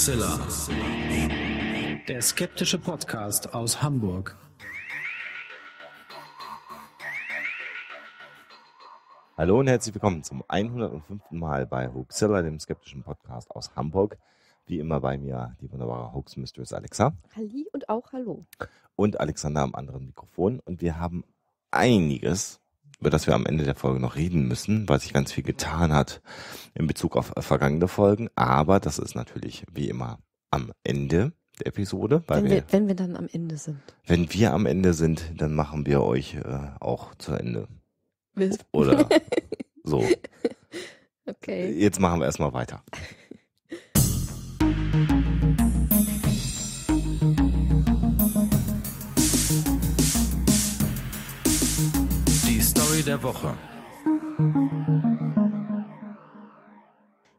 Bestseller. Der skeptische Podcast aus Hamburg. Hallo und herzlich willkommen zum 105. Mal bei Hoaxilla, dem skeptischen Podcast aus Hamburg. Wie immer bei mir die wunderbare Hoax Mistress Alexa. Halli und auch hallo. Und Alexander am anderen Mikrofon. Und wir haben einiges über das wir am Ende der Folge noch reden müssen, weil sich ganz viel getan hat in Bezug auf äh, vergangene Folgen. Aber das ist natürlich wie immer am Ende der Episode. Weil wenn, wir, wir, wenn wir dann am Ende sind. Wenn wir am Ende sind, dann machen wir euch äh, auch zu Ende. Oder so. Okay. Jetzt machen wir erstmal weiter. Story der Woche.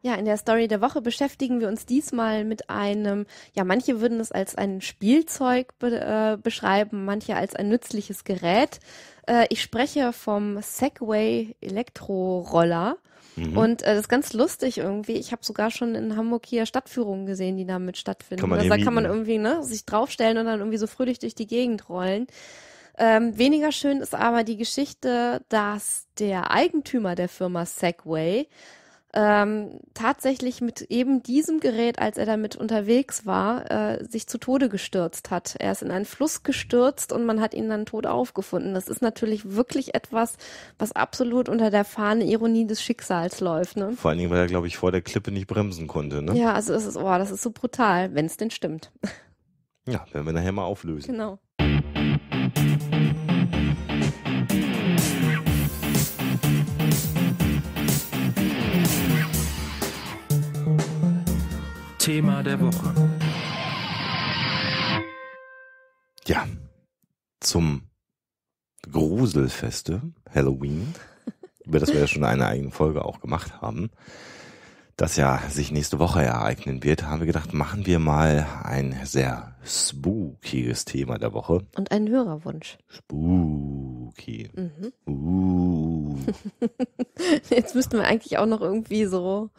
Ja, in der Story der Woche beschäftigen wir uns diesmal mit einem, ja, manche würden es als ein Spielzeug be äh, beschreiben, manche als ein nützliches Gerät. Äh, ich spreche vom Segway Elektroroller. Mhm. Und äh, das ist ganz lustig irgendwie. Ich habe sogar schon in Hamburg hier Stadtführungen gesehen, die damit stattfinden. Kann man also da kann man irgendwie ne, sich draufstellen und dann irgendwie so fröhlich durch die Gegend rollen. Ähm, weniger schön ist aber die Geschichte, dass der Eigentümer der Firma Segway ähm, tatsächlich mit eben diesem Gerät, als er damit unterwegs war, äh, sich zu Tode gestürzt hat. Er ist in einen Fluss gestürzt und man hat ihn dann tot aufgefunden. Das ist natürlich wirklich etwas, was absolut unter der Fahne Ironie des Schicksals läuft. Ne? Vor allen Dingen, weil er, glaube ich, vor der Klippe nicht bremsen konnte. Ne? Ja, also es ist, oh, das ist so brutal, wenn es denn stimmt. Ja, werden wir nachher mal auflösen. Genau. Thema der Woche. Ja, zum Gruselfeste, Halloween, über das wir ja schon eine eigene Folge auch gemacht haben, das ja sich nächste Woche ereignen wird, haben wir gedacht, machen wir mal ein sehr spookiges Thema der Woche. Und einen Hörerwunsch. Spooky. Mhm. Uh. Jetzt müssten wir eigentlich auch noch irgendwie so,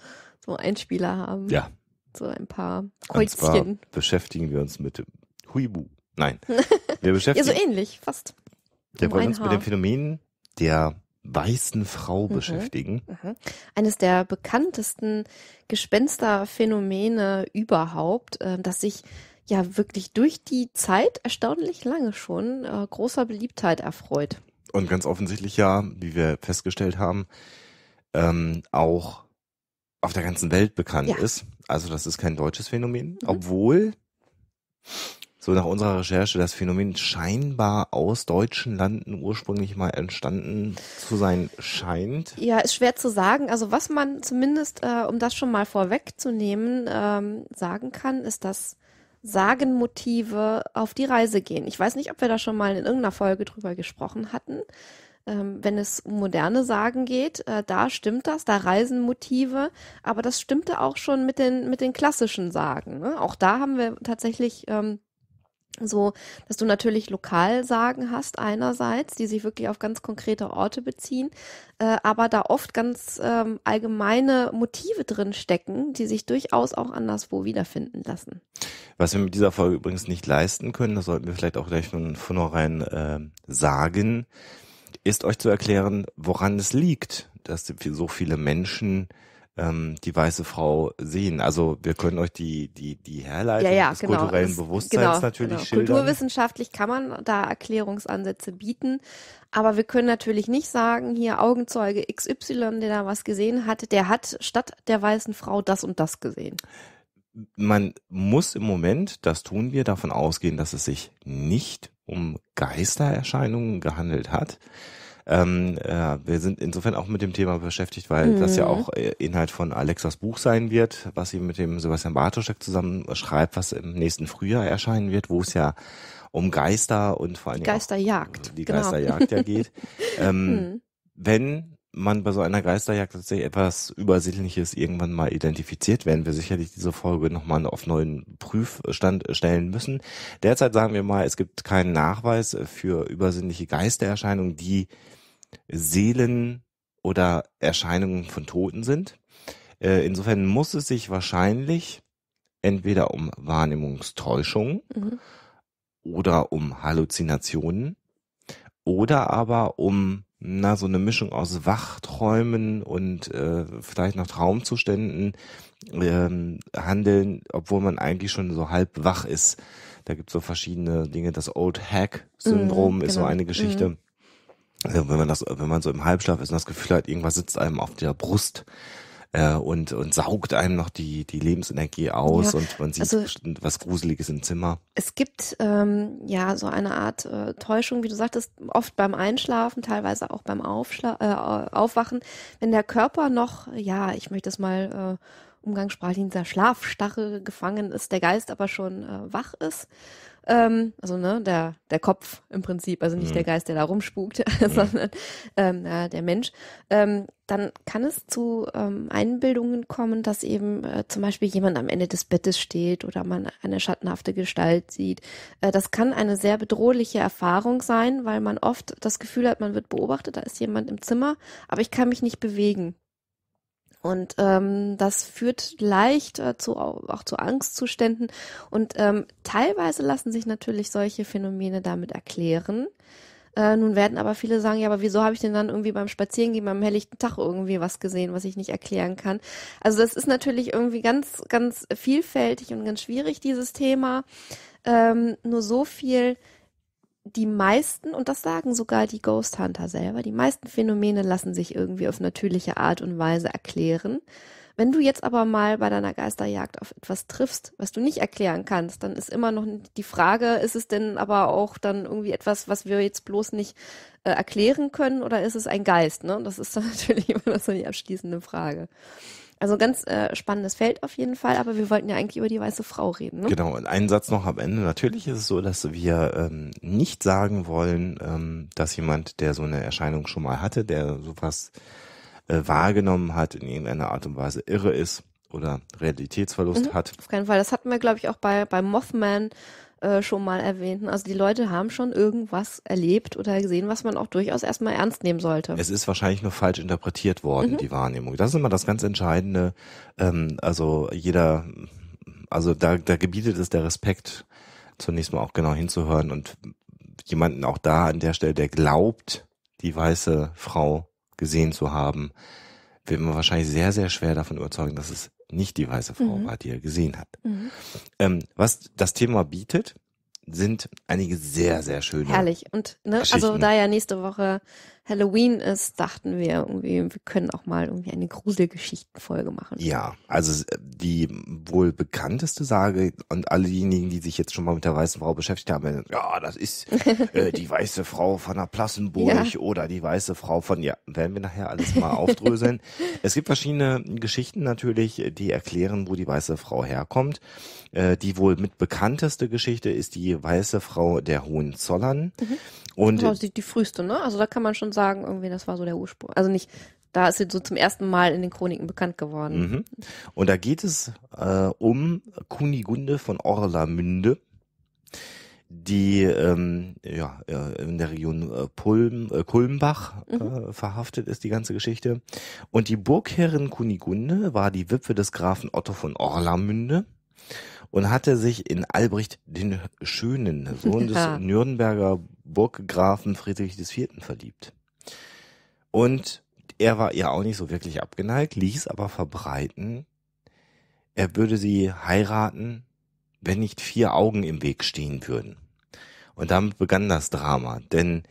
so Einspieler haben. Ja, so ein paar Holzchen. beschäftigen wir uns mit dem Huibu. Nein. Wir beschäftigen ja, so ähnlich, fast. Wir um wollen uns Haar. mit dem Phänomen der weißen Frau mhm. beschäftigen. Mhm. Eines der bekanntesten Gespensterphänomene überhaupt, äh, das sich ja wirklich durch die Zeit erstaunlich lange schon äh, großer Beliebtheit erfreut. Und ganz offensichtlich ja, wie wir festgestellt haben, ähm, auch auf der ganzen Welt bekannt ja. ist. Also das ist kein deutsches Phänomen, mhm. obwohl so nach unserer Recherche das Phänomen scheinbar aus deutschen Landen ursprünglich mal entstanden zu sein scheint. Ja, ist schwer zu sagen. Also was man zumindest, äh, um das schon mal vorwegzunehmen, ähm, sagen kann, ist, dass Sagenmotive auf die Reise gehen. Ich weiß nicht, ob wir da schon mal in irgendeiner Folge drüber gesprochen hatten. Ähm, wenn es um moderne Sagen geht, äh, da stimmt das, da reisen Motive, aber das stimmte auch schon mit den, mit den klassischen Sagen. Ne? Auch da haben wir tatsächlich ähm, so, dass du natürlich Lokalsagen hast einerseits, die sich wirklich auf ganz konkrete Orte beziehen, äh, aber da oft ganz ähm, allgemeine Motive drin stecken, die sich durchaus auch anderswo wiederfinden lassen. Was wir mit dieser Folge übrigens nicht leisten können, das sollten wir vielleicht auch gleich von vornherein äh, sagen, ist euch zu erklären, woran es liegt, dass so viele Menschen ähm, die weiße Frau sehen. Also wir können euch die, die, die Herleitung ja, ja, des genau. kulturellen das, Bewusstseins genau, genau. natürlich genau. schildern. Kulturwissenschaftlich kann man da Erklärungsansätze bieten, aber wir können natürlich nicht sagen, hier Augenzeuge XY, der da was gesehen hat, der hat statt der weißen Frau das und das gesehen. Man muss im Moment, das tun wir, davon ausgehen, dass es sich nicht um Geistererscheinungen gehandelt hat, ähm, äh, wir sind insofern auch mit dem Thema beschäftigt, weil mhm. das ja mhm. auch äh, Inhalt von Alexas Buch sein wird, was sie mit dem Sebastian Bartoschek zusammen schreibt, was im nächsten Frühjahr erscheinen wird, wo es ja um Geister und vor allem Geisterjagd. die genau. Geisterjagd ja geht. ähm, mhm. wenn man bei so einer Geisterjagd tatsächlich etwas Übersinnliches irgendwann mal identifiziert, werden wir sicherlich diese Folge nochmal auf neuen Prüfstand stellen müssen. Derzeit sagen wir mal, es gibt keinen Nachweis für übersinnliche Geistererscheinungen, die Seelen oder Erscheinungen von Toten sind. Äh, insofern muss es sich wahrscheinlich entweder um Wahrnehmungstäuschung mhm. oder um Halluzinationen oder aber um na, so eine Mischung aus Wachträumen und äh, vielleicht noch Traumzuständen ähm, handeln, obwohl man eigentlich schon so halb wach ist. Da gibt's so verschiedene Dinge. Das Old Hack-Syndrom mm, ist so genau. eine Geschichte. Mm. Also wenn man das, wenn man so im Halbschlaf ist und das Gefühl hat, irgendwas sitzt einem auf der Brust, äh, und, und saugt einem noch die, die Lebensenergie aus ja, und man sieht also, was Gruseliges im Zimmer. Es gibt ähm, ja so eine Art äh, Täuschung, wie du sagtest, oft beim Einschlafen, teilweise auch beim Aufschla äh, Aufwachen, wenn der Körper noch, ja, ich möchte es mal äh, umgangssprachlich in dieser Schlafstarre gefangen ist, der Geist aber schon äh, wach ist ähm, also ne, der, der Kopf im Prinzip, also nicht mhm. der Geist, der da rumspukt, mhm. sondern ähm, ja, der Mensch, ähm, dann kann es zu ähm, Einbildungen kommen, dass eben äh, zum Beispiel jemand am Ende des Bettes steht oder man eine schattenhafte Gestalt sieht. Äh, das kann eine sehr bedrohliche Erfahrung sein, weil man oft das Gefühl hat, man wird beobachtet, da ist jemand im Zimmer, aber ich kann mich nicht bewegen. Und ähm, das führt leicht äh, zu, auch zu Angstzuständen. Und ähm, teilweise lassen sich natürlich solche Phänomene damit erklären. Äh, nun werden aber viele sagen, ja, aber wieso habe ich denn dann irgendwie beim Spazierengehen beim helllichten Tag irgendwie was gesehen, was ich nicht erklären kann? Also das ist natürlich irgendwie ganz, ganz vielfältig und ganz schwierig, dieses Thema. Ähm, nur so viel, die meisten, und das sagen sogar die Ghost Hunter selber, die meisten Phänomene lassen sich irgendwie auf natürliche Art und Weise erklären. Wenn du jetzt aber mal bei deiner Geisterjagd auf etwas triffst, was du nicht erklären kannst, dann ist immer noch die Frage, ist es denn aber auch dann irgendwie etwas, was wir jetzt bloß nicht äh, erklären können oder ist es ein Geist? Ne? Das ist dann natürlich immer noch so die abschließende Frage. Also ganz äh, spannendes Feld auf jeden Fall, aber wir wollten ja eigentlich über die weiße Frau reden. Ne? Genau, und einen Satz noch am Ende. Natürlich ist es so, dass wir ähm, nicht sagen wollen, ähm, dass jemand, der so eine Erscheinung schon mal hatte, der sowas äh, wahrgenommen hat, in irgendeiner Art und Weise irre ist oder Realitätsverlust mhm, hat. Auf keinen Fall. Das hatten wir, glaube ich, auch bei, bei Mothman äh, schon mal erwähnten. Also die Leute haben schon irgendwas erlebt oder gesehen, was man auch durchaus erstmal ernst nehmen sollte. Es ist wahrscheinlich nur falsch interpretiert worden, mhm. die Wahrnehmung. Das ist immer das ganz Entscheidende. Ähm, also jeder, also da, da gebietet es der Respekt, zunächst mal auch genau hinzuhören und jemanden auch da an der Stelle, der glaubt, die weiße Frau gesehen zu haben, wird man wahrscheinlich sehr, sehr schwer davon überzeugen, dass es nicht die weiße Frau mhm. war, die er gesehen hat. Mhm. Ähm, was das Thema bietet, sind einige sehr, sehr schöne. Herrlich. Und ne, also da ja nächste Woche Halloween ist, dachten wir irgendwie, wir können auch mal irgendwie eine Gruselgeschichtenfolge machen. Ja, also die wohl bekannteste Sage und alle diejenigen, die sich jetzt schon mal mit der weißen Frau beschäftigt haben, ja, das ist äh, die weiße Frau von der Plassenburg ja. oder die weiße Frau von, ja, werden wir nachher alles mal aufdröseln. es gibt verschiedene Geschichten natürlich, die erklären, wo die weiße Frau herkommt. Äh, die wohl mit bekannteste Geschichte ist die weiße Frau der Hohenzollern. Mhm. Und genau, die, die früheste, ne? Also da kann man schon sagen irgendwie, das war so der Ursprung. Also nicht, da ist sie so zum ersten Mal in den Chroniken bekannt geworden. Mhm. Und da geht es äh, um Kunigunde von Orlamünde die ähm, ja, äh, in der Region äh, Pulm, äh, Kulmbach äh, mhm. äh, verhaftet ist, die ganze Geschichte. Und die Burgherrin Kunigunde war die Witwe des Grafen Otto von Orlamünde und hatte sich in Albrecht den Schönen, Sohn des Nürnberger Burggrafen Friedrich IV., verliebt. Und er war ihr auch nicht so wirklich abgeneigt, ließ aber verbreiten, er würde sie heiraten, wenn nicht vier Augen im Weg stehen würden. Und damit begann das Drama, denn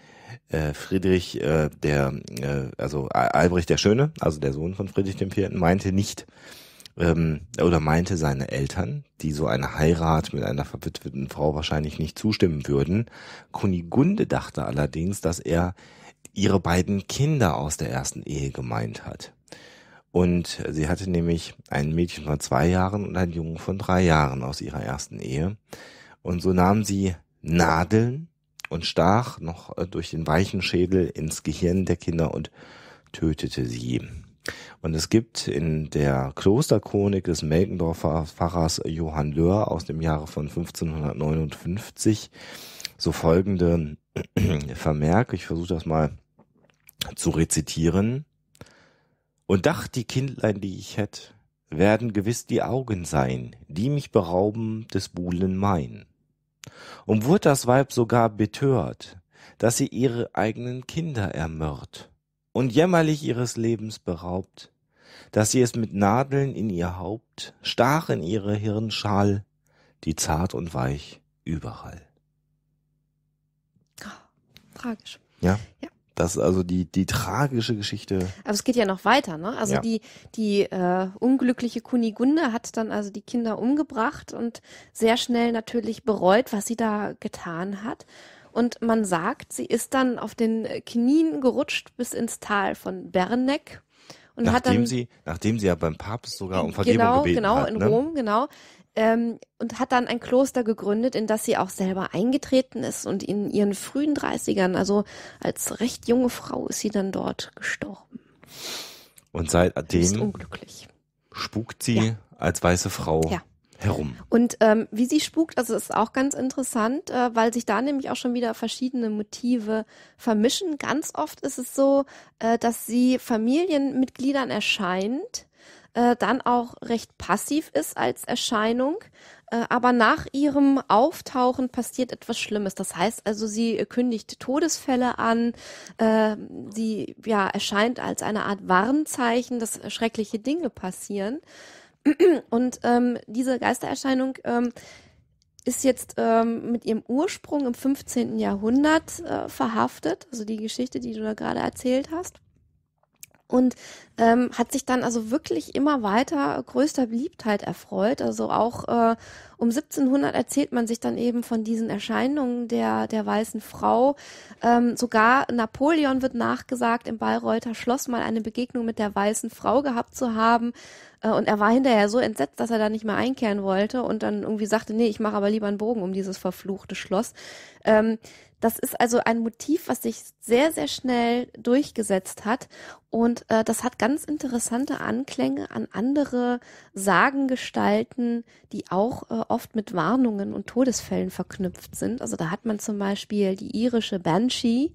äh, Friedrich, äh, der, äh, also Albrecht der Schöne, also der Sohn von Friedrich IV., meinte nicht, ähm, oder meinte seine Eltern, die so eine Heirat mit einer verwitweten Frau wahrscheinlich nicht zustimmen würden. Kunigunde dachte allerdings, dass er ihre beiden Kinder aus der ersten Ehe gemeint hat. Und sie hatte nämlich ein Mädchen von zwei Jahren und einen Jungen von drei Jahren aus ihrer ersten Ehe. Und so nahm sie Nadeln und stach noch äh, durch den weichen Schädel ins Gehirn der Kinder und tötete sie. Und es gibt in der Klosterchronik des Melkendorfer Pfarrers Johann Löhr aus dem Jahre von 1559 so folgende Vermerk. Ich versuche das mal zu rezitieren. Und dacht die Kindlein, die ich hätt, werden gewiss die Augen sein, die mich berauben des Buhlen mein. Und wurd das Weib sogar betört, dass sie ihre eigenen Kinder ermört und jämmerlich ihres Lebens beraubt, dass sie es mit Nadeln in ihr Haupt, stach in ihre Hirnschal, die zart und weich überall. Ah, tragisch. Ja. Das ist also die, die tragische Geschichte. Aber es geht ja noch weiter, ne? Also ja. die, die äh, unglückliche Kunigunde hat dann also die Kinder umgebracht und sehr schnell natürlich bereut, was sie da getan hat. Und man sagt, sie ist dann auf den Knien gerutscht bis ins Tal von Berneck. Und nachdem hat dann, sie, nachdem sie ja beim Papst sogar um Vergebung genau, gebeten genau, hat. Genau, in ne? Rom, genau ähm, und hat dann ein Kloster gegründet, in das sie auch selber eingetreten ist und in ihren frühen 30ern, also als recht junge Frau, ist sie dann dort gestorben. Und seitdem spukt sie ja. als weiße Frau. Ja. Herum. Und ähm, wie sie spukt, also ist auch ganz interessant, äh, weil sich da nämlich auch schon wieder verschiedene Motive vermischen. Ganz oft ist es so, äh, dass sie Familienmitgliedern erscheint, äh, dann auch recht passiv ist als Erscheinung. Äh, aber nach ihrem Auftauchen passiert etwas Schlimmes. Das heißt also, sie kündigt Todesfälle an. Äh, sie ja, erscheint als eine Art Warnzeichen, dass schreckliche Dinge passieren. Und ähm, diese Geistererscheinung ähm, ist jetzt ähm, mit ihrem Ursprung im 15. Jahrhundert äh, verhaftet, also die Geschichte, die du da gerade erzählt hast und ähm, hat sich dann also wirklich immer weiter größter Beliebtheit erfreut. Also auch äh, um 1700 erzählt man sich dann eben von diesen Erscheinungen der, der weißen Frau. Ähm, sogar Napoleon wird nachgesagt, im Bayreuther Schloss mal eine Begegnung mit der weißen Frau gehabt zu haben. Äh, und er war hinterher so entsetzt, dass er da nicht mehr einkehren wollte und dann irgendwie sagte, nee, ich mache aber lieber einen Bogen um dieses verfluchte Schloss. Ähm, das ist also ein Motiv, was sich sehr, sehr schnell durchgesetzt hat. Und äh, das hat ganz interessante Anklänge an andere Sagengestalten, die auch äh, oft mit Warnungen und Todesfällen verknüpft sind. Also da hat man zum Beispiel die irische Banshee,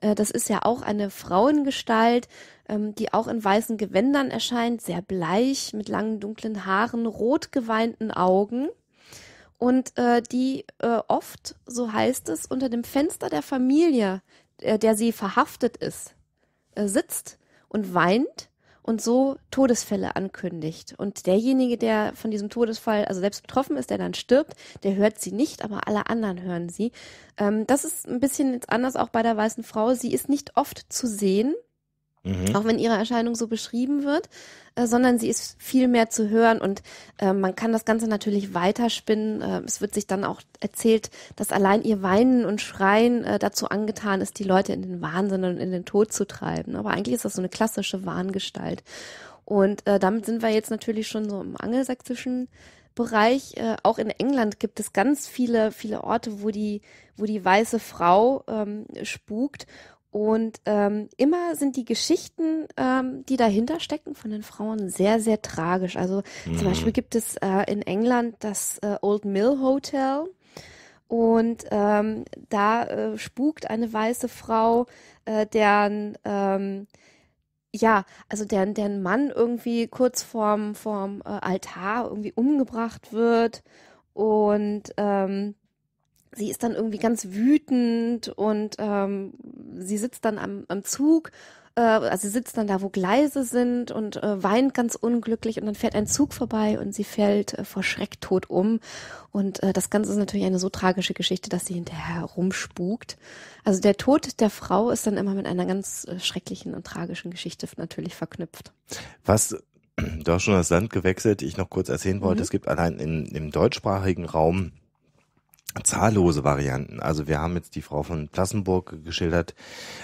äh, das ist ja auch eine Frauengestalt, ähm, die auch in weißen Gewändern erscheint, sehr bleich, mit langen dunklen Haaren, rot geweinten Augen und äh, die äh, oft, so heißt es, unter dem Fenster der Familie, äh, der sie verhaftet ist, äh, sitzt und weint und so Todesfälle ankündigt. Und derjenige, der von diesem Todesfall also selbst betroffen ist, der dann stirbt, der hört sie nicht, aber alle anderen hören sie. Ähm, das ist ein bisschen jetzt anders auch bei der weißen Frau. Sie ist nicht oft zu sehen. Mhm. Auch wenn ihre Erscheinung so beschrieben wird, äh, sondern sie ist viel mehr zu hören und äh, man kann das Ganze natürlich weiterspinnen. Äh, es wird sich dann auch erzählt, dass allein ihr Weinen und Schreien äh, dazu angetan ist, die Leute in den Wahnsinn und in den Tod zu treiben. Aber eigentlich ist das so eine klassische Wahngestalt. Und äh, damit sind wir jetzt natürlich schon so im angelsächsischen Bereich, äh, auch in England gibt es ganz viele, viele Orte, wo die, wo die weiße Frau ähm, spukt. Und ähm, immer sind die Geschichten, ähm, die dahinter stecken von den Frauen, sehr, sehr tragisch. Also mhm. zum Beispiel gibt es äh, in England das äh, Old Mill Hotel. Und ähm, da äh, spukt eine weiße Frau, äh, deren ähm, ja, also deren, deren Mann irgendwie kurz vorm, vorm äh, Altar irgendwie umgebracht wird. Und ähm, sie ist dann irgendwie ganz wütend und ähm, sie sitzt dann am, am Zug äh, also sie sitzt dann da, wo Gleise sind und äh, weint ganz unglücklich und dann fährt ein Zug vorbei und sie fällt äh, vor Schreck tot um. Und äh, das Ganze ist natürlich eine so tragische Geschichte, dass sie hinterher rumspukt. Also der Tod der Frau ist dann immer mit einer ganz äh, schrecklichen und tragischen Geschichte natürlich verknüpft. Was du hast schon das Land gewechselt, ich noch kurz erzählen wollte, mhm. es gibt allein im, im deutschsprachigen Raum zahllose Varianten. Also wir haben jetzt die Frau von Plassenburg geschildert.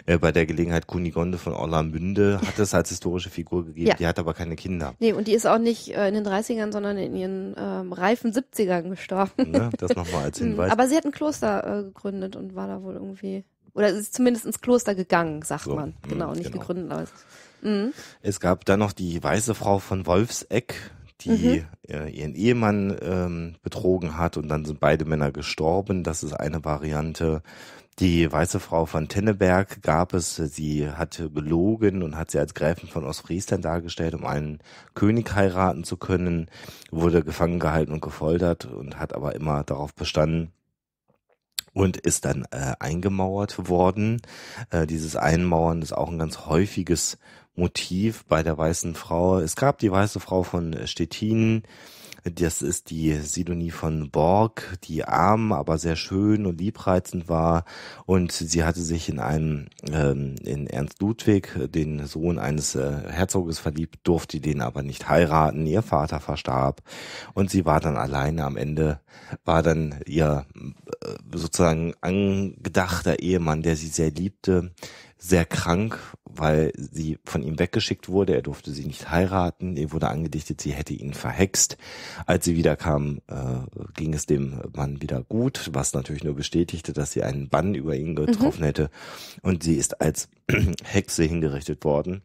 Äh, bei der Gelegenheit Kunigonde von Orlamünde hat es als historische Figur gegeben, ja. die hat aber keine Kinder. Nee, und die ist auch nicht äh, in den 30ern, sondern in ihren ähm, reifen 70ern gestorben. Ne? Das nochmal als mhm. Hinweis. aber sie hat ein Kloster äh, gegründet und war da wohl irgendwie, oder ist zumindest ins Kloster gegangen, sagt so, man. Genau, mh, nicht genau. gegründet. Aber mhm. es, gab dann noch die weiße Frau von Wolfseck die mhm. äh, ihren Ehemann ähm, betrogen hat und dann sind beide Männer gestorben. Das ist eine Variante. Die weiße Frau von Tenneberg gab es, sie hatte gelogen und hat sie als Gräfin von Ostfriesland dargestellt, um einen König heiraten zu können, wurde gefangen gehalten und gefoltert und hat aber immer darauf bestanden, und ist dann äh, eingemauert worden. Äh, dieses Einmauern ist auch ein ganz häufiges Motiv bei der weißen Frau. Es gab die weiße Frau von Stettin, das ist die Sidonie von Borg, die arm, aber sehr schön und liebreizend war. Und sie hatte sich in einem, ähm, in Ernst Ludwig, den Sohn eines äh, Herzoges, verliebt, durfte den aber nicht heiraten. Ihr Vater verstarb und sie war dann alleine. Am Ende war dann ihr äh, sozusagen angedachter Ehemann, der sie sehr liebte, sehr krank weil sie von ihm weggeschickt wurde. Er durfte sie nicht heiraten. Ihr wurde angedichtet, sie hätte ihn verhext. Als sie wiederkam, äh, ging es dem Mann wieder gut, was natürlich nur bestätigte, dass sie einen Bann über ihn mhm. getroffen mhm. hätte. Und sie ist als Hexe hingerichtet worden.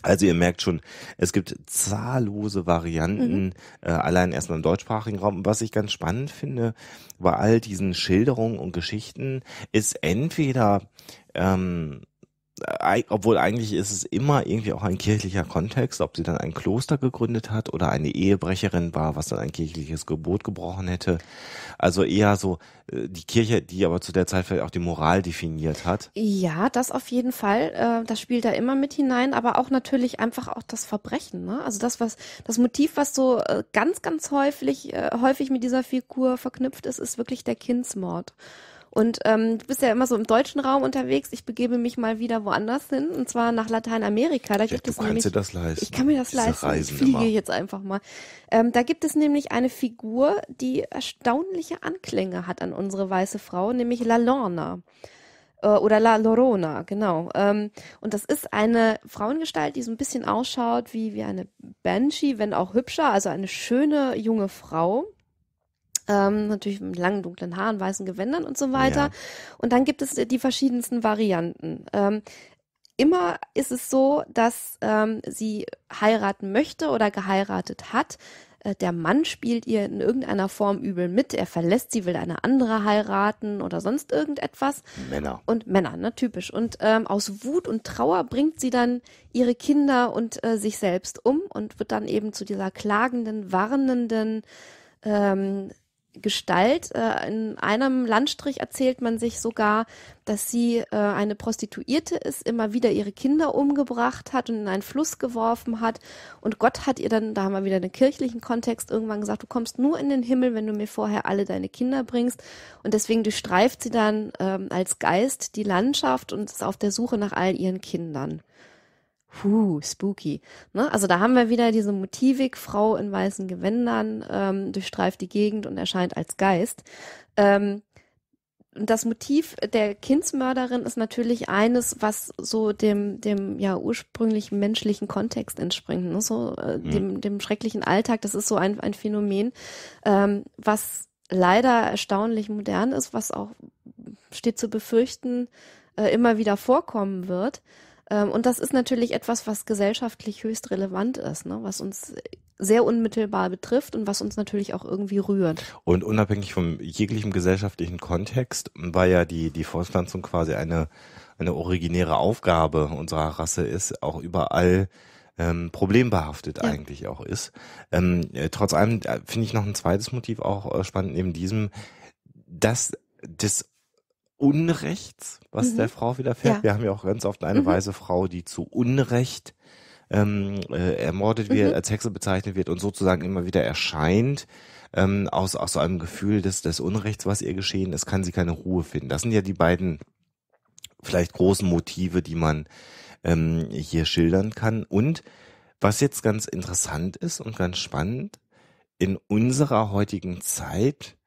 Also ihr merkt schon, es gibt zahllose Varianten, mhm. äh, allein erstmal im deutschsprachigen Raum. Was ich ganz spannend finde bei all diesen Schilderungen und Geschichten, ist entweder ähm, obwohl eigentlich ist es immer irgendwie auch ein kirchlicher Kontext, ob sie dann ein Kloster gegründet hat oder eine Ehebrecherin war, was dann ein kirchliches Gebot gebrochen hätte. Also eher so äh, die Kirche, die aber zu der Zeit vielleicht auch die Moral definiert hat. Ja, das auf jeden Fall. Äh, das spielt da immer mit hinein, aber auch natürlich einfach auch das Verbrechen. Ne? Also das, was das Motiv, was so äh, ganz, ganz häufig, häufig mit dieser Figur verknüpft ist, ist wirklich der Kindsmord. Und ähm, du bist ja immer so im deutschen Raum unterwegs. Ich begebe mich mal wieder woanders hin, und zwar nach Lateinamerika. Da ja, du es kannst nämlich, dir das leisten. Ich kann mir das leisten. Reisen ich fliege immer. jetzt einfach mal. Ähm, da gibt es nämlich eine Figur, die erstaunliche Anklänge hat an unsere weiße Frau, nämlich La Lorna. Äh, oder La Lorona, genau. Ähm, und das ist eine Frauengestalt, die so ein bisschen ausschaut wie, wie eine Banshee, wenn auch hübscher, also eine schöne junge Frau. Ähm, natürlich mit langen dunklen Haaren, weißen Gewändern und so weiter. Ja. Und dann gibt es die verschiedensten Varianten. Ähm, immer ist es so, dass ähm, sie heiraten möchte oder geheiratet hat. Äh, der Mann spielt ihr in irgendeiner Form übel mit. Er verlässt sie, will eine andere heiraten oder sonst irgendetwas. Männer. Und Männer, ne, typisch. Und ähm, aus Wut und Trauer bringt sie dann ihre Kinder und äh, sich selbst um und wird dann eben zu dieser klagenden, warnenden, ähm, Gestalt. Äh, in einem Landstrich erzählt man sich sogar, dass sie äh, eine Prostituierte ist, immer wieder ihre Kinder umgebracht hat und in einen Fluss geworfen hat. Und Gott hat ihr dann, da haben wir wieder einen kirchlichen Kontext, irgendwann gesagt, du kommst nur in den Himmel, wenn du mir vorher alle deine Kinder bringst. Und deswegen durchstreift sie dann ähm, als Geist die Landschaft und ist auf der Suche nach all ihren Kindern. Huh, spooky. Ne? Also da haben wir wieder diese Motivik, Frau in weißen Gewändern ähm, durchstreift die Gegend und erscheint als Geist. Ähm, das Motiv der Kindsmörderin ist natürlich eines, was so dem, dem ja ursprünglichen menschlichen Kontext entspringt, ne? so äh, mhm. dem, dem schrecklichen Alltag. Das ist so ein, ein Phänomen, ähm, was leider erstaunlich modern ist, was auch steht zu befürchten, äh, immer wieder vorkommen wird. Ähm, und das ist natürlich etwas, was gesellschaftlich höchst relevant ist, ne? was uns sehr unmittelbar betrifft und was uns natürlich auch irgendwie rührt. Und unabhängig vom jeglichen gesellschaftlichen Kontext war ja die, die Fortpflanzung quasi eine, eine originäre Aufgabe unserer Rasse ist, auch überall ähm, problembehaftet ja. eigentlich auch ist. Ähm, äh, trotz allem äh, finde ich noch ein zweites Motiv auch äh, spannend neben diesem, dass das Unrechts, was mhm. der Frau widerfährt. Ja. Wir haben ja auch ganz oft eine mhm. weise Frau, die zu Unrecht ähm, äh, ermordet mhm. wird, als Hexe bezeichnet wird und sozusagen immer wieder erscheint. Ähm, aus, aus so einem Gefühl des, des Unrechts, was ihr geschehen ist, kann sie keine Ruhe finden. Das sind ja die beiden vielleicht großen Motive, die man ähm, hier schildern kann. Und was jetzt ganz interessant ist und ganz spannend, in unserer heutigen Zeit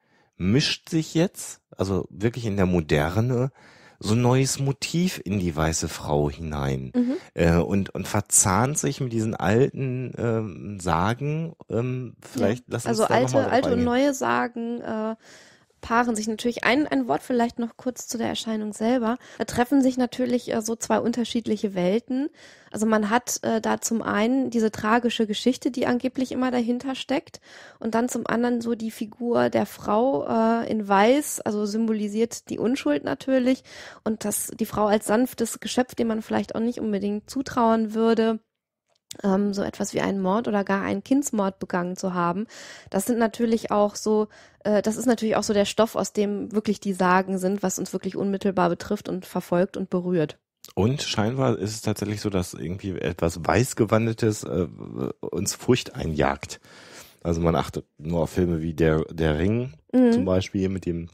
mischt sich jetzt, also wirklich in der Moderne, so ein neues Motiv in die weiße Frau hinein mhm. äh, und, und verzahnt sich mit diesen alten ähm, Sagen. Ähm, vielleicht ja. lassen also alte, alte und neue Sagen, äh, paaren sich natürlich. Ein, ein Wort vielleicht noch kurz zu der Erscheinung selber. Da treffen sich natürlich äh, so zwei unterschiedliche Welten. Also man hat äh, da zum einen diese tragische Geschichte, die angeblich immer dahinter steckt, und dann zum anderen so die Figur der Frau äh, in Weiß, also symbolisiert die Unschuld natürlich, und dass die Frau als sanftes Geschöpf, dem man vielleicht auch nicht unbedingt zutrauen würde ähm, so etwas wie einen Mord oder gar einen Kindsmord begangen zu haben. Das sind natürlich auch so, äh, das ist natürlich auch so der Stoff, aus dem wirklich die Sagen sind, was uns wirklich unmittelbar betrifft und verfolgt und berührt. Und scheinbar ist es tatsächlich so, dass irgendwie etwas Weißgewandetes äh, uns Furcht einjagt. Also man achtet nur auf Filme wie Der, der Ring mhm. zum Beispiel mit dem,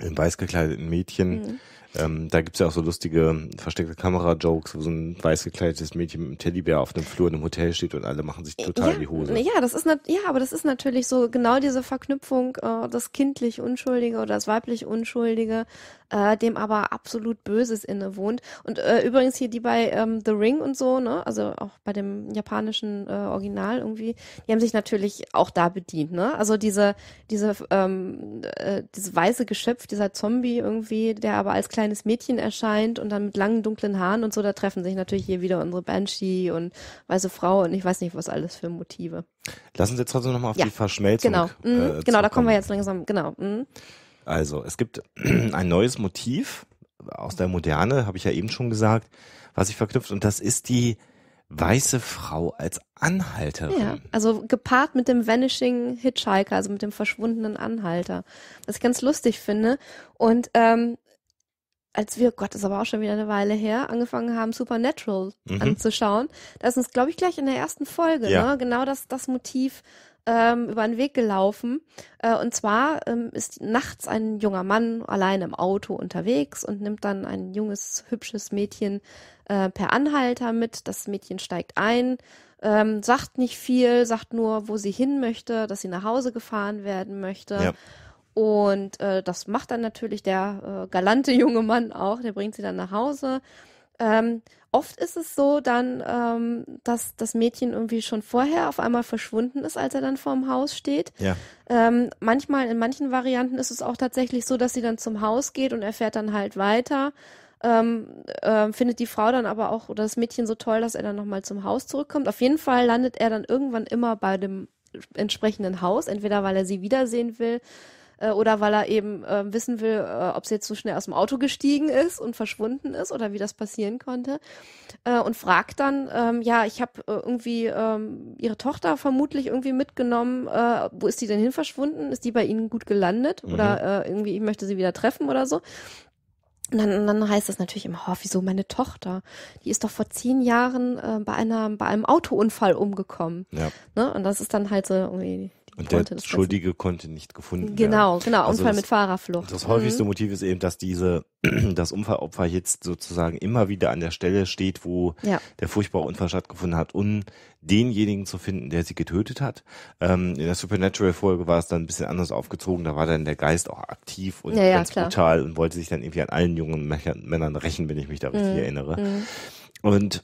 dem äh, weiß gekleideten Mädchen. Mhm ähm, da es ja auch so lustige ähm, versteckte Kamera-Jokes, wo so ein weiß gekleidetes Mädchen mit einem Teddybär auf einem Flur in einem Hotel steht und alle machen sich äh, total ja, die Hose. Ja, das ist ja, aber das ist natürlich so genau diese Verknüpfung, äh, das kindlich Unschuldige oder das weiblich Unschuldige, äh, dem aber absolut Böses innewohnt. Und äh, übrigens hier die bei ähm, The Ring und so, ne, also auch bei dem japanischen äh, Original irgendwie, die haben sich natürlich auch da bedient, ne? Also diese, diese, ähm, äh, dieses weiße Geschöpf, dieser Zombie irgendwie, der aber als kleiner kleines Mädchen erscheint und dann mit langen dunklen Haaren und so, da treffen sich natürlich hier wieder unsere Banshee und weiße Frau und ich weiß nicht, was alles für Motive. Lassen Sie jetzt trotzdem nochmal auf ja. die Verschmelzung. Genau, äh, mhm, genau, da kommen wir jetzt langsam, genau. Mhm. Also, es gibt ein neues Motiv aus der Moderne, habe ich ja eben schon gesagt, was sich verknüpft und das ist die weiße Frau als Anhalterin. Ja, also gepaart mit dem Vanishing Hitchhiker, also mit dem verschwundenen Anhalter, was ich ganz lustig finde. Und ähm, als wir, Gott, ist aber auch schon wieder eine Weile her, angefangen haben, Supernatural mhm. anzuschauen, da ist uns, glaube ich, gleich in der ersten Folge ja. ne, genau das, das Motiv ähm, über den Weg gelaufen. Äh, und zwar ähm, ist nachts ein junger Mann allein im Auto unterwegs und nimmt dann ein junges, hübsches Mädchen äh, per Anhalter mit. Das Mädchen steigt ein, ähm, sagt nicht viel, sagt nur, wo sie hin möchte, dass sie nach Hause gefahren werden möchte. Ja. Und äh, das macht dann natürlich der äh, galante junge Mann auch, der bringt sie dann nach Hause. Ähm, oft ist es so dann, ähm, dass das Mädchen irgendwie schon vorher auf einmal verschwunden ist, als er dann vorm Haus steht. Ja. Ähm, manchmal, in manchen Varianten ist es auch tatsächlich so, dass sie dann zum Haus geht und er fährt dann halt weiter. Ähm, äh, findet die Frau dann aber auch oder das Mädchen so toll, dass er dann nochmal zum Haus zurückkommt. Auf jeden Fall landet er dann irgendwann immer bei dem entsprechenden Haus, entweder weil er sie wiedersehen will äh, oder weil er eben äh, wissen will, äh, ob sie jetzt so schnell aus dem Auto gestiegen ist und verschwunden ist oder wie das passieren konnte äh, und fragt dann, ähm, ja, ich habe äh, irgendwie ähm, ihre Tochter vermutlich irgendwie mitgenommen, äh, wo ist die denn hin verschwunden? Ist die bei Ihnen gut gelandet mhm. oder äh, irgendwie, ich möchte sie wieder treffen oder so? Und dann, dann heißt das natürlich immer, oh, wieso meine Tochter? Die ist doch vor zehn Jahren äh, bei, einer, bei einem Autounfall umgekommen. Ja. Ne? Und das ist dann halt so irgendwie und der Schuldige passen. konnte nicht gefunden werden. Genau, genau, also Unfall das, mit Fahrerflucht. Das häufigste mhm. Motiv ist eben, dass diese, das Unfallopfer jetzt sozusagen immer wieder an der Stelle steht, wo ja. der furchtbare Unfall stattgefunden hat, um denjenigen zu finden, der sie getötet hat. Ähm, in der Supernatural-Folge war es dann ein bisschen anders aufgezogen, da war dann der Geist auch aktiv und ja, ganz klar. brutal und wollte sich dann irgendwie an allen jungen Männern rächen, wenn ich mich da richtig mhm. erinnere. Mhm. Und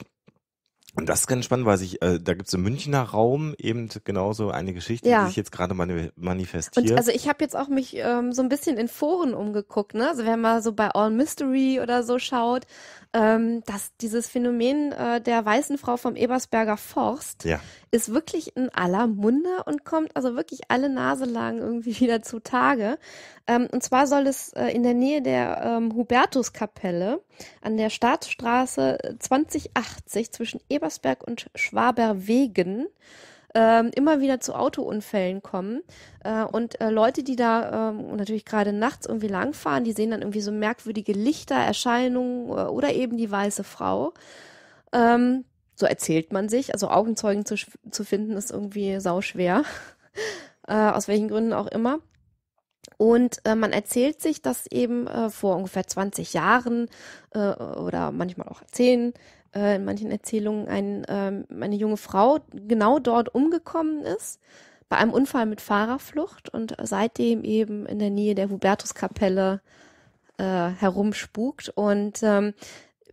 und das ist ganz spannend, weil sich, äh, da gibt es im Münchner Raum eben genauso eine Geschichte, ja. die sich jetzt gerade manifestiert. Und also ich habe jetzt auch mich ähm, so ein bisschen in Foren umgeguckt, ne? Also wenn man so bei All Mystery oder so schaut, ähm, dass dieses Phänomen äh, der weißen Frau vom Ebersberger Forst, ja ist wirklich in aller Munde und kommt also wirklich alle Nase lang irgendwie wieder zutage. Ähm, und zwar soll es äh, in der Nähe der ähm, Hubertuskapelle an der Staatsstraße 2080 äh, zwischen Ebersberg und Schwaberwegen ähm, immer wieder zu Autounfällen kommen. Äh, und äh, Leute, die da ähm, natürlich gerade nachts irgendwie langfahren, die sehen dann irgendwie so merkwürdige Lichter, Erscheinungen oder eben die weiße Frau. Ähm, so erzählt man sich. Also Augenzeugen zu, zu finden ist irgendwie sauschwer. äh, aus welchen Gründen auch immer. Und äh, man erzählt sich, dass eben äh, vor ungefähr 20 Jahren äh, oder manchmal auch 10, äh, in manchen Erzählungen ein, äh, eine junge Frau genau dort umgekommen ist, bei einem Unfall mit Fahrerflucht und seitdem eben in der Nähe der Hubertuskapelle äh, herumspukt. Und ähm,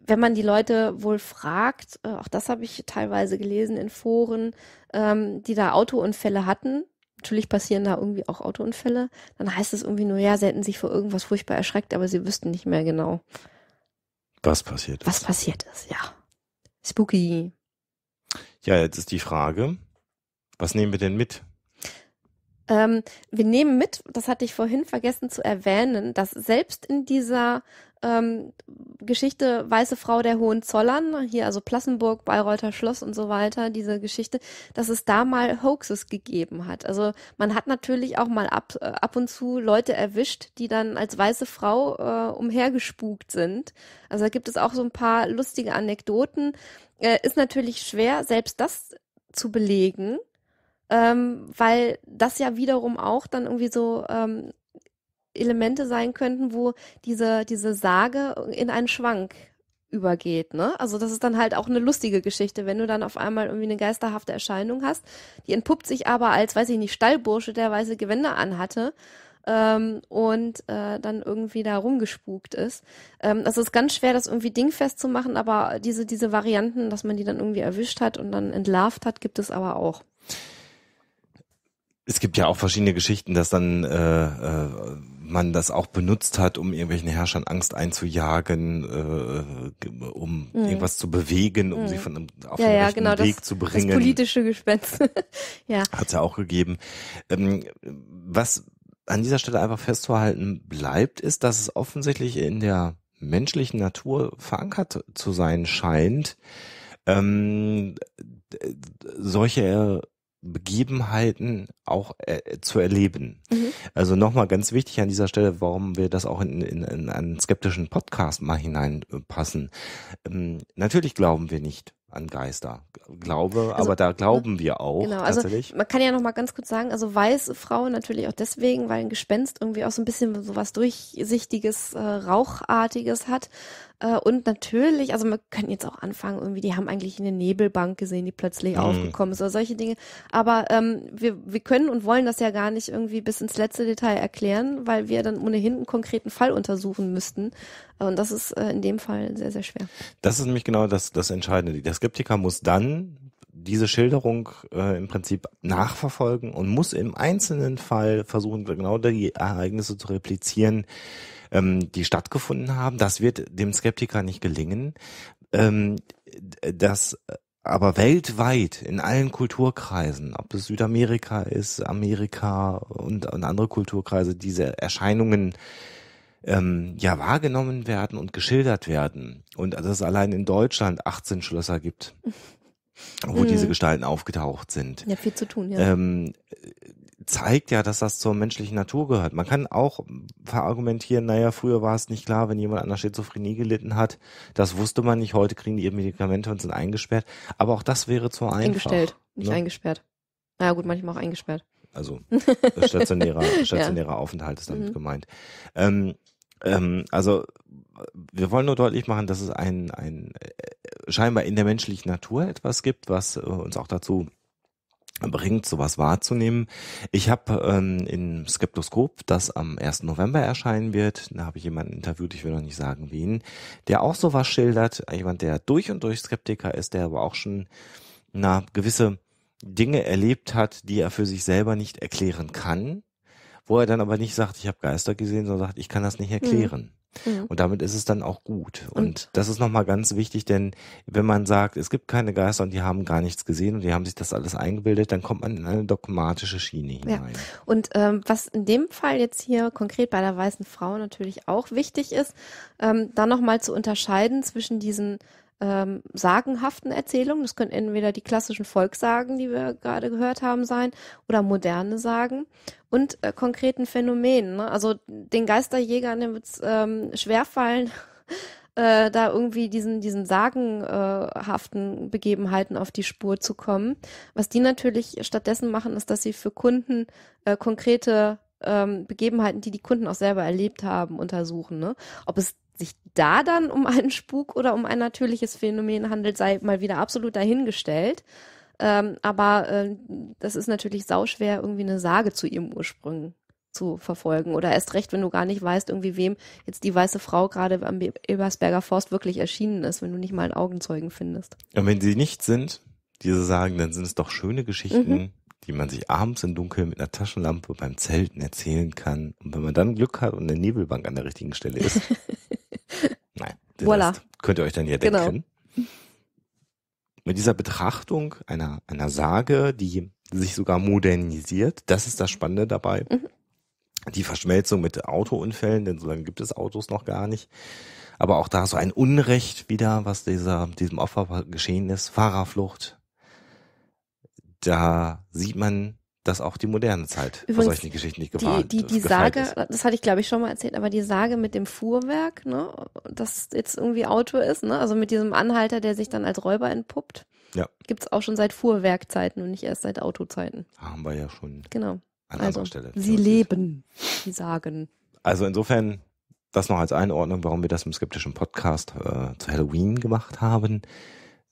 wenn man die Leute wohl fragt, äh, auch das habe ich teilweise gelesen in Foren, ähm, die da Autounfälle hatten, natürlich passieren da irgendwie auch Autounfälle, dann heißt es irgendwie nur, ja, sie hätten sich vor irgendwas furchtbar erschreckt, aber sie wüssten nicht mehr genau. Was passiert ist. Was passiert ist, ja. Spooky. Ja, jetzt ist die Frage, was nehmen wir denn mit? Ähm, wir nehmen mit, das hatte ich vorhin vergessen zu erwähnen, dass selbst in dieser ähm, Geschichte Weiße Frau der Hohenzollern, hier also Plassenburg, Bayreuther Schloss und so weiter, diese Geschichte, dass es da mal Hoaxes gegeben hat. Also man hat natürlich auch mal ab, äh, ab und zu Leute erwischt, die dann als weiße Frau äh, umhergespukt sind. Also da gibt es auch so ein paar lustige Anekdoten. Äh, ist natürlich schwer, selbst das zu belegen ähm, weil das ja wiederum auch dann irgendwie so ähm, Elemente sein könnten, wo diese, diese Sage in einen Schwank übergeht, ne? Also das ist dann halt auch eine lustige Geschichte, wenn du dann auf einmal irgendwie eine geisterhafte Erscheinung hast, die entpuppt sich aber als, weiß ich nicht, Stallbursche, der weiße Gewänder anhatte ähm, und äh, dann irgendwie da rumgespukt ist. Ähm, also ist ganz schwer, das irgendwie dingfest zu machen, aber diese, diese Varianten, dass man die dann irgendwie erwischt hat und dann entlarvt hat, gibt es aber auch. Es gibt ja auch verschiedene Geschichten, dass dann äh, äh, man das auch benutzt hat, um irgendwelchen Herrschern Angst einzujagen, äh, um mhm. irgendwas zu bewegen, um mhm. sie von einem, auf ja, den ja, genau, Weg das, zu bringen. Das politische Gespenst. ja. Hat es ja auch gegeben. Ähm, was an dieser Stelle einfach festzuhalten bleibt, ist, dass es offensichtlich in der menschlichen Natur verankert zu sein scheint, ähm, solche äh, Begebenheiten auch äh, zu erleben. Mhm. Also nochmal ganz wichtig an dieser Stelle, warum wir das auch in, in, in einen skeptischen Podcast mal hineinpassen. Ähm, natürlich glauben wir nicht an Geister. Glaube, also, aber da ne, glauben wir auch. Genau, also man kann ja nochmal ganz kurz sagen, also weiße Frauen natürlich auch deswegen, weil ein Gespenst irgendwie auch so ein bisschen so was durchsichtiges, äh, rauchartiges hat äh, und natürlich, also wir können jetzt auch anfangen, irgendwie, die haben eigentlich eine Nebelbank gesehen, die plötzlich mhm. aufgekommen ist oder solche Dinge. Aber ähm, wir, wir können und wollen das ja gar nicht irgendwie bis ins letzte Detail erklären, weil wir dann ohnehin einen konkreten Fall untersuchen müssten. Und das ist äh, in dem Fall sehr, sehr schwer. Das ist nämlich genau das, das Entscheidende. Der Skeptiker muss dann diese Schilderung äh, im Prinzip nachverfolgen und muss im einzelnen Fall versuchen, genau die Ereignisse zu replizieren, ähm, die stattgefunden haben. Das wird dem Skeptiker nicht gelingen. Ähm, das aber weltweit in allen Kulturkreisen, ob es Südamerika ist, Amerika und, und andere Kulturkreise, diese Erscheinungen ähm, ja wahrgenommen werden und geschildert werden. Und dass es allein in Deutschland 18 Schlösser gibt, wo mhm. diese Gestalten aufgetaucht sind. Ja, viel zu tun, ja. Ähm, zeigt ja, dass das zur menschlichen Natur gehört. Man kann auch verargumentieren, naja, früher war es nicht klar, wenn jemand an der Schizophrenie gelitten hat, das wusste man nicht, heute kriegen die eben Medikamente und sind eingesperrt. Aber auch das wäre zu einfach. Eingestellt, nicht ne? eingesperrt. Na naja, gut, manchmal auch eingesperrt. Also stationärer, stationärer ja. Aufenthalt ist damit mhm. gemeint. Ähm, ähm, also wir wollen nur deutlich machen, dass es ein, ein äh, scheinbar in der menschlichen Natur etwas gibt, was äh, uns auch dazu bringt, sowas wahrzunehmen. Ich habe ähm, in Skeptoskop, das am 1. November erscheinen wird, da habe ich jemanden interviewt, ich will noch nicht sagen wen, der auch sowas schildert, jemand, der durch und durch Skeptiker ist, der aber auch schon na, gewisse Dinge erlebt hat, die er für sich selber nicht erklären kann, wo er dann aber nicht sagt, ich habe Geister gesehen, sondern sagt, ich kann das nicht hm. erklären. Mhm. Mhm. Und damit ist es dann auch gut. Und, und das ist nochmal ganz wichtig, denn wenn man sagt, es gibt keine Geister und die haben gar nichts gesehen und die haben sich das alles eingebildet, dann kommt man in eine dogmatische Schiene hinein. Ja. Und ähm, was in dem Fall jetzt hier konkret bei der weißen Frau natürlich auch wichtig ist, ähm, da nochmal zu unterscheiden zwischen diesen ähm, sagenhaften Erzählungen. Das können entweder die klassischen Volkssagen, die wir gerade gehört haben, sein oder moderne Sagen und äh, konkreten Phänomenen. Ne? Also den Geisterjägern wird es ähm, schwerfallen, äh, da irgendwie diesen, diesen sagenhaften Begebenheiten auf die Spur zu kommen. Was die natürlich stattdessen machen, ist, dass sie für Kunden äh, konkrete ähm, Begebenheiten, die die Kunden auch selber erlebt haben, untersuchen. Ne? Ob es sich da dann um einen Spuk oder um ein natürliches Phänomen handelt, sei mal wieder absolut dahingestellt. Ähm, aber äh, das ist natürlich sauschwer, irgendwie eine Sage zu ihrem Ursprung zu verfolgen. Oder erst recht, wenn du gar nicht weißt, irgendwie wem jetzt die weiße Frau gerade am Ebersberger Forst wirklich erschienen ist, wenn du nicht mal einen Augenzeugen findest. Und wenn sie nicht sind, diese Sagen, dann sind es doch schöne Geschichten, mhm. die man sich abends im Dunkeln mit einer Taschenlampe beim Zelten erzählen kann. Und wenn man dann Glück hat und eine Nebelbank an der richtigen Stelle ist. nein, voilà. könnt ihr euch dann ja genau. denken. Genau mit dieser Betrachtung einer, einer Sage, die sich sogar modernisiert, das ist das Spannende dabei. Mhm. Die Verschmelzung mit Autounfällen, denn so lange gibt es Autos noch gar nicht. Aber auch da so ein Unrecht wieder, was dieser, diesem Opfer geschehen ist, Fahrerflucht. Da sieht man dass auch die moderne Zeit Übrigens, vor solchen Geschichten nicht gewarnt Die, die, die Sage, ist. das hatte ich glaube ich schon mal erzählt, aber die Sage mit dem Fuhrwerk, ne, das jetzt irgendwie Auto ist, ne, also mit diesem Anhalter, der sich dann als Räuber entpuppt, ja. gibt es auch schon seit Fuhrwerkzeiten und nicht erst seit Autozeiten. Haben wir ja schon. Genau. An also, anderer Stelle. Sie leben, die Sagen. Also insofern, das noch als Einordnung, warum wir das im skeptischen Podcast äh, zu Halloween gemacht haben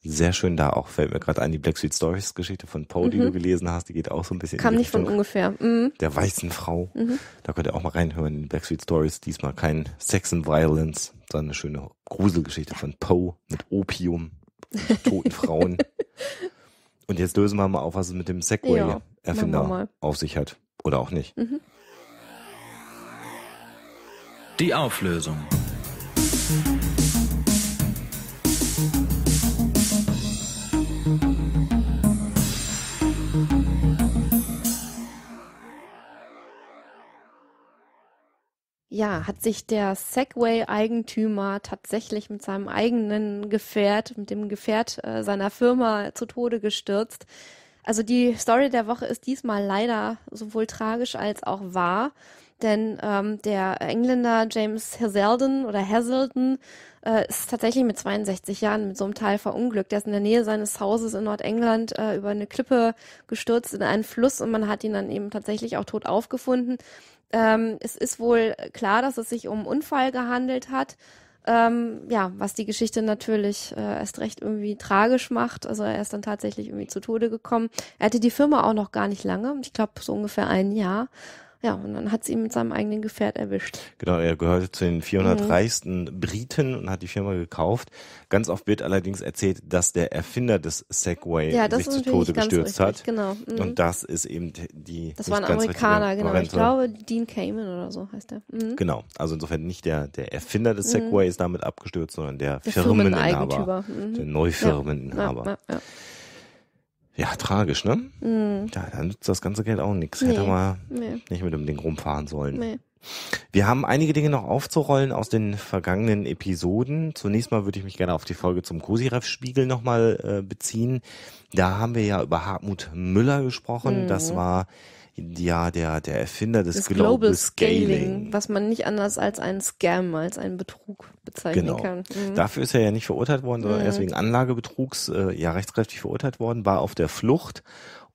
sehr schön da auch, fällt mir gerade an, die Black Sweet Stories Geschichte von Poe, mhm. die du mhm. gelesen hast, die geht auch so ein bisschen. Kam nicht Richtung von ungefähr. Mhm. Der weißen Frau. Mhm. Da könnt ihr auch mal reinhören in Black Sweet Stories. Diesmal kein Sex and Violence, sondern eine schöne Gruselgeschichte von Poe mit Opium, und toten Frauen. Und jetzt lösen wir mal auf, was es mit dem Segway-Erfinder auf sich hat. Oder auch nicht. Mhm. Die Auflösung. ja, hat sich der Segway-Eigentümer tatsächlich mit seinem eigenen Gefährt, mit dem Gefährt äh, seiner Firma zu Tode gestürzt. Also die Story der Woche ist diesmal leider sowohl tragisch als auch wahr, denn ähm, der Engländer James Hazelden oder Hazelden äh, ist tatsächlich mit 62 Jahren mit so einem Teil verunglückt. Er ist in der Nähe seines Hauses in Nordengland äh, über eine Klippe gestürzt in einen Fluss und man hat ihn dann eben tatsächlich auch tot aufgefunden. Ähm, es ist wohl klar, dass es sich um einen Unfall gehandelt hat. Ähm, ja, was die Geschichte natürlich äh, erst recht irgendwie tragisch macht. Also er ist dann tatsächlich irgendwie zu Tode gekommen. Er hatte die Firma auch noch gar nicht lange. Ich glaube so ungefähr ein Jahr. Ja, und dann hat sie ihn mit seinem eigenen Gefährt erwischt. Genau, er gehörte zu den 400 mhm. reichsten Briten und hat die Firma gekauft. Ganz oft wird allerdings erzählt, dass der Erfinder des Segway ja, sich zu Tode gestürzt richtig, hat. Genau. Mhm. Und das ist eben die. Das war ein Amerikaner, genau. Ich glaube, Dean Kamen oder so heißt er. Mhm. Genau. Also insofern nicht der, der Erfinder des mhm. Segway ist damit abgestürzt, sondern der, der Firmeninhaber. Mhm. Der Neufirmeninhaber. Ja, ja, ja, tragisch, ne? Mhm. Ja, dann nützt das ganze Geld auch nichts. Nee. Hätte man nee. nicht mit dem Ding rumfahren sollen. Nee. Wir haben einige Dinge noch aufzurollen aus den vergangenen Episoden. Zunächst mal würde ich mich gerne auf die Folge zum Kosirev-Spiegel nochmal äh, beziehen. Da haben wir ja über Hartmut Müller gesprochen. Mhm. Das war Mhm. ja der, der Erfinder des das Global, Global Scaling, Scaling, was man nicht anders als einen Scam, als einen Betrug bezeichnen genau. kann. Mhm. Dafür ist er ja nicht verurteilt worden, sondern mhm. erst wegen Anlagebetrugs äh, ja rechtskräftig verurteilt worden, war auf der Flucht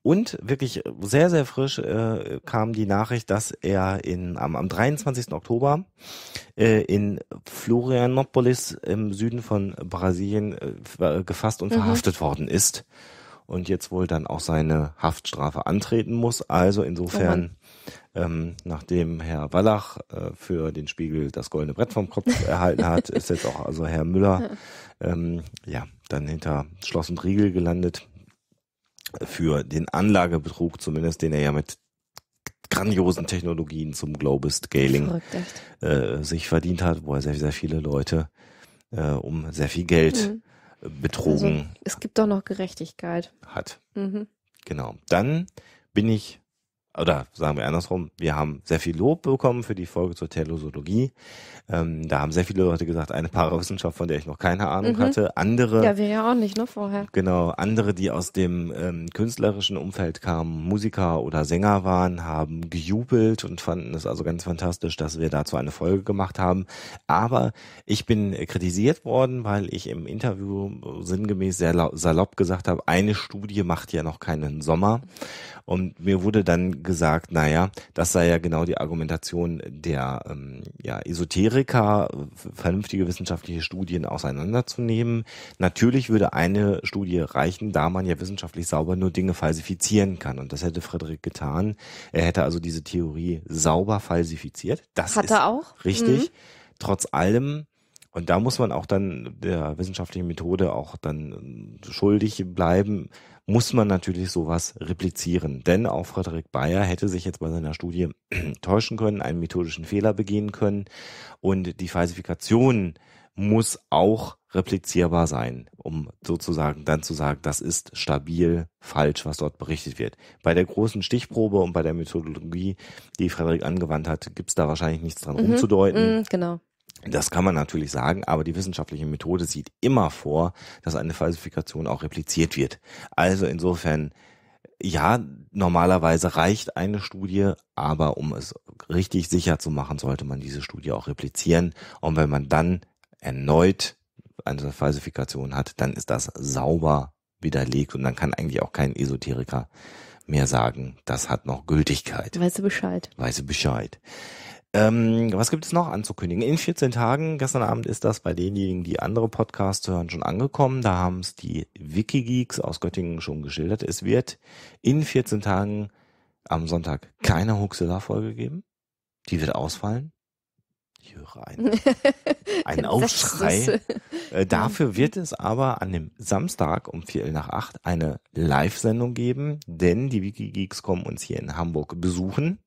und wirklich sehr, sehr frisch äh, kam die Nachricht, dass er in, am, am 23. Oktober äh, in Florianopolis im Süden von Brasilien äh, äh gefasst und mhm. verhaftet worden ist und jetzt wohl dann auch seine Haftstrafe antreten muss. Also insofern, oh ähm, nachdem Herr Wallach äh, für den Spiegel das goldene Brett vom Kopf erhalten hat, ist jetzt auch also Herr Müller ähm, ja dann hinter Schloss und Riegel gelandet für den Anlagebetrug, zumindest den er ja mit grandiosen Technologien zum Global Scaling äh, sich verdient hat, wo er sehr, sehr viele Leute äh, um sehr viel Geld mhm betrogen. Also, es gibt doch noch Gerechtigkeit. Hat. Mhm. Genau. Dann bin ich oder sagen wir andersrum, wir haben sehr viel Lob bekommen für die Folge zur Telosologie. Ähm, da haben sehr viele Leute gesagt, eine Parawissenschaft, von der ich noch keine Ahnung mhm. hatte. Andere. Ja, wir ja auch nicht, ne, vorher. Genau, andere, die aus dem ähm, künstlerischen Umfeld kamen, Musiker oder Sänger waren, haben gejubelt und fanden es also ganz fantastisch, dass wir dazu eine Folge gemacht haben. Aber ich bin kritisiert worden, weil ich im Interview sinngemäß sehr salopp gesagt habe, eine Studie macht ja noch keinen Sommer. Und mir wurde dann gesagt, naja, das sei ja genau die Argumentation der ähm, ja, Esoteriker, äh, vernünftige wissenschaftliche Studien auseinanderzunehmen. Natürlich würde eine Studie reichen, da man ja wissenschaftlich sauber nur Dinge falsifizieren kann. Und das hätte Frederik getan. Er hätte also diese Theorie sauber falsifiziert. Das Hat ist er auch? Richtig. Mhm. Trotz allem und da muss man auch dann der wissenschaftlichen Methode auch dann ähm, schuldig bleiben muss man natürlich sowas replizieren. Denn auch Frederik Bayer hätte sich jetzt bei seiner Studie täuschen können, einen methodischen Fehler begehen können und die Falsifikation muss auch replizierbar sein, um sozusagen dann zu sagen, das ist stabil falsch, was dort berichtet wird. Bei der großen Stichprobe und bei der Methodologie, die Frederik angewandt hat, gibt's da wahrscheinlich nichts dran mhm, rumzudeuten. Mh, genau. Das kann man natürlich sagen, aber die wissenschaftliche Methode sieht immer vor, dass eine Falsifikation auch repliziert wird. Also insofern, ja, normalerweise reicht eine Studie, aber um es richtig sicher zu machen, sollte man diese Studie auch replizieren. Und wenn man dann erneut eine Falsifikation hat, dann ist das sauber widerlegt und dann kann eigentlich auch kein Esoteriker mehr sagen, das hat noch Gültigkeit. Weiße Bescheid. Weiße Bescheid. Ähm, was gibt es noch anzukündigen? In 14 Tagen, gestern Abend ist das bei denjenigen, die andere Podcasts hören, schon angekommen. Da haben es die Wikigeeks aus Göttingen schon geschildert. Es wird in 14 Tagen am Sonntag keine Huxilla-Folge geben. Die wird ausfallen. Ich höre einen, einen Aufschrei. Äh, dafür wird es aber an dem Samstag um 4 nach 8 eine Live-Sendung geben, denn die Wikigeeks kommen uns hier in Hamburg besuchen.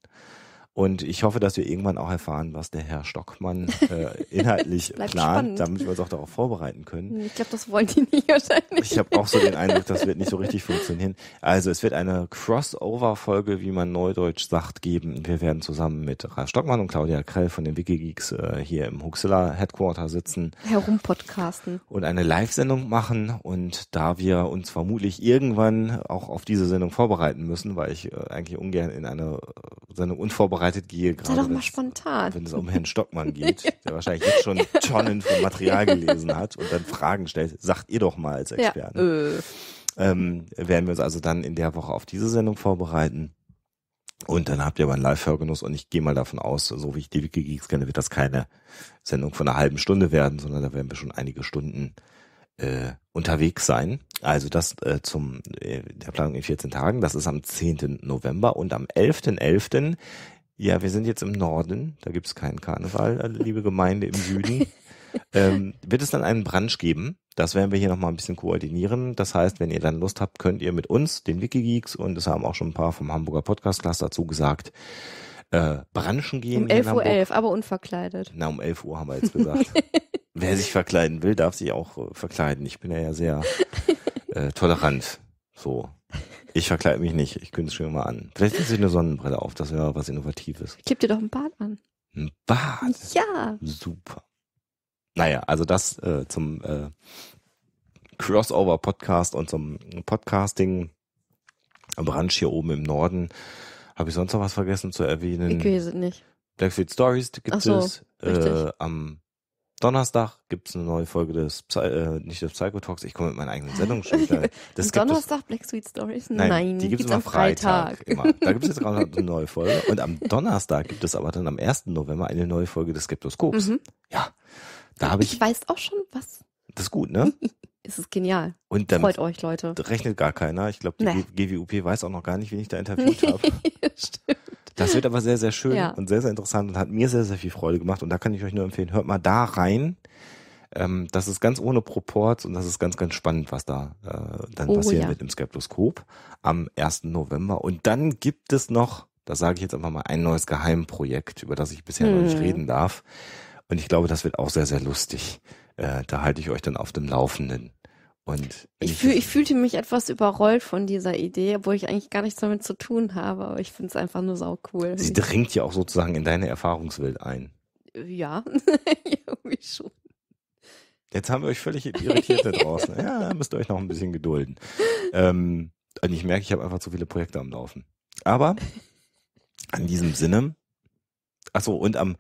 Und ich hoffe, dass wir irgendwann auch erfahren, was der Herr Stockmann äh, inhaltlich plant, spannend. damit wir uns auch darauf vorbereiten können. Hm, ich glaube, das wollen die nicht wahrscheinlich. Ich habe auch so den Eindruck, das wird nicht so richtig funktionieren. Also es wird eine Crossover-Folge, wie man neudeutsch sagt, geben. Wir werden zusammen mit Ralf Stockmann und Claudia Krell von den Wikigeeks äh, hier im Huxilla Headquarter sitzen. Herumpodcasten. Und eine Live-Sendung machen. Und da wir uns vermutlich irgendwann auch auf diese Sendung vorbereiten müssen, weil ich äh, eigentlich ungern in eine äh, Sendung unvorbereitet vorbereitet gehe, gerade. doch mal spontan. Wenn es um Herrn Stockmann geht, ja. der wahrscheinlich jetzt schon Tonnen von Material gelesen hat und dann Fragen stellt, sagt ihr doch mal als Experte. Ja, äh. ähm, werden wir uns also dann in der Woche auf diese Sendung vorbereiten. Und dann habt ihr aber einen Live-Hörgenuss und ich gehe mal davon aus, so wie ich die Wikigeeks kenne, wird das keine Sendung von einer halben Stunde werden, sondern da werden wir schon einige Stunden äh, unterwegs sein. Also das äh, zum äh, der Planung in 14 Tagen, das ist am 10. November und am 11.11. .11. Ja, wir sind jetzt im Norden, da gibt es keinen Karneval, liebe Gemeinde im Süden. Ähm, wird es dann einen Brunch geben? Das werden wir hier nochmal ein bisschen koordinieren. Das heißt, wenn ihr dann Lust habt, könnt ihr mit uns, den Wikigeeks, und es haben auch schon ein paar vom Hamburger Podcast Class dazu gesagt, äh, branchen gehen. Um 11.11 Uhr, 11, aber unverkleidet. Na, um 11 Uhr haben wir jetzt gesagt. Wer sich verkleiden will, darf sich auch äh, verkleiden. Ich bin ja, ja sehr äh, tolerant. So. Ich verkleide mich nicht. Ich kündige schon mal an. Vielleicht ziehe ich eine Sonnenbrille auf. Das wäre was Innovatives. Kleb dir doch ein Bad an. Ein Bad? Ja. Super. Naja, also das äh, zum äh, Crossover-Podcast und zum Podcasting-Branch hier oben im Norden. Habe ich sonst noch was vergessen zu erwähnen? Ich weiß es nicht. Blackfield Stories gibt so, es äh, am Donnerstag gibt es eine neue Folge des, Psy äh, nicht des Psycho ich komme mit meiner eigenen Sendung schon wieder. Donnerstag das, Black Sweet Stories? Nein, Nein die gibt es am Freitag. Freitag immer. Da gibt es jetzt gerade eine neue Folge. Und am Donnerstag gibt es aber dann am 1. November eine neue Folge des Skeptoskops. Mhm. Ja, da habe ich... Ich weiß auch schon, was das ist gut, ne? es ist genial. Und dann Freut euch, Leute. Rechnet gar keiner. Ich glaube, die nee. GWUP weiß auch noch gar nicht, wen ich da interviewt habe. Stimmt. Das wird aber sehr, sehr schön ja. und sehr, sehr interessant und hat mir sehr, sehr viel Freude gemacht. Und da kann ich euch nur empfehlen, hört mal da rein. Ähm, das ist ganz ohne Proport und das ist ganz, ganz spannend, was da äh, dann oh, passieren ja. wird im Skeptoskop am 1. November. Und dann gibt es noch, da sage ich jetzt einfach mal, ein neues Geheimprojekt, über das ich bisher hm. noch nicht hm. reden darf. Und ich glaube, das wird auch sehr, sehr lustig. Äh, da halte ich euch dann auf dem Laufenden. Und ich, fühl, ich fühlte mich etwas überrollt von dieser Idee, obwohl ich eigentlich gar nichts damit zu tun habe, aber ich finde es einfach nur sau cool. Sie dringt ja auch sozusagen in deine Erfahrungswelt ein. Ja, irgendwie schon. Jetzt haben wir euch völlig irritiert da draußen. Ja, da müsst ihr euch noch ein bisschen gedulden. Ähm, und ich merke, ich habe einfach zu viele Projekte am Laufen. Aber an diesem Sinne, achso, und am,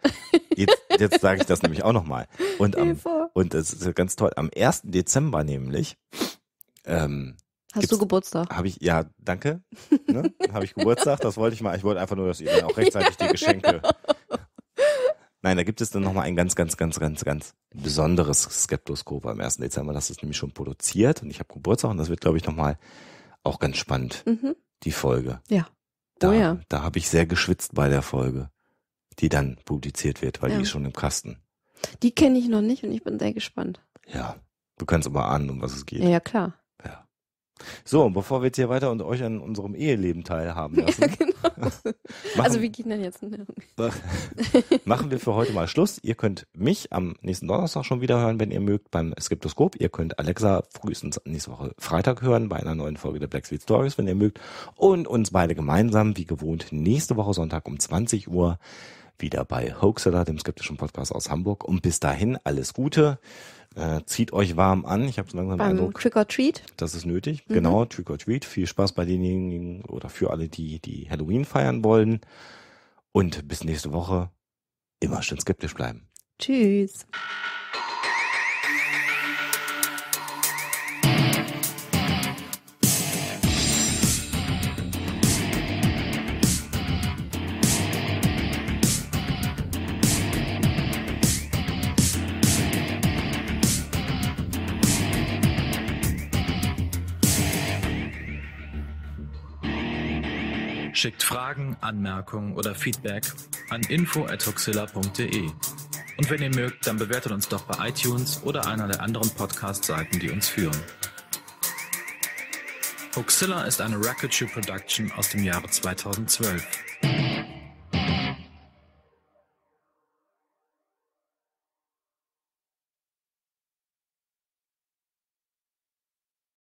jetzt, jetzt sage ich das nämlich auch nochmal. Und am und es ist ganz toll. Am 1. Dezember nämlich. Ähm, Hast du Geburtstag? Hab ich, ja, danke. Ne? Habe ich Geburtstag, das wollte ich mal. Ich wollte einfach nur, dass ihr dann auch rechtzeitig ja, die Geschenke. Genau. Nein, da gibt es dann nochmal ein ganz, ganz, ganz, ganz, ganz besonderes Skeptoskop am 1. Dezember. Das ist nämlich schon produziert und ich habe Geburtstag und das wird, glaube ich, nochmal auch ganz spannend, mhm. die Folge. Ja. Da, oh ja. da habe ich sehr geschwitzt bei der Folge, die dann publiziert wird, weil ja. die ist schon im Kasten. Die kenne ich noch nicht und ich bin sehr gespannt. Ja, du kannst aber ahnen, um was es geht. Ja, klar. Ja. So, und bevor wir jetzt hier weiter und euch an unserem Eheleben teilhaben lassen. Ja, genau. machen, also wie geht denn jetzt. machen wir für heute mal Schluss. Ihr könnt mich am nächsten Donnerstag schon wieder hören, wenn ihr mögt, beim Skriptoskop. Ihr könnt Alexa frühestens nächste Woche Freitag hören bei einer neuen Folge der Black Sweet Stories, wenn ihr mögt. Und uns beide gemeinsam, wie gewohnt, nächste Woche Sonntag um 20 Uhr wieder bei Hoaxilla, dem skeptischen Podcast aus Hamburg. Und bis dahin alles Gute. Äh, zieht euch warm an. Ich habe so langsam Beim Eindruck. Trick or Treat. Das ist nötig. Genau, mhm. Genau, Trick or Treat. Viel Spaß bei denjenigen oder für alle, die, die Halloween feiern wollen. Und bis nächste Woche immer schön skeptisch bleiben. Tschüss. Schickt Fragen, Anmerkungen oder Feedback an info.huxilla.de. Und wenn ihr mögt, dann bewertet uns doch bei iTunes oder einer der anderen Podcast-Seiten, die uns führen. Huxilla ist eine Record Shoe Production aus dem Jahre 2012.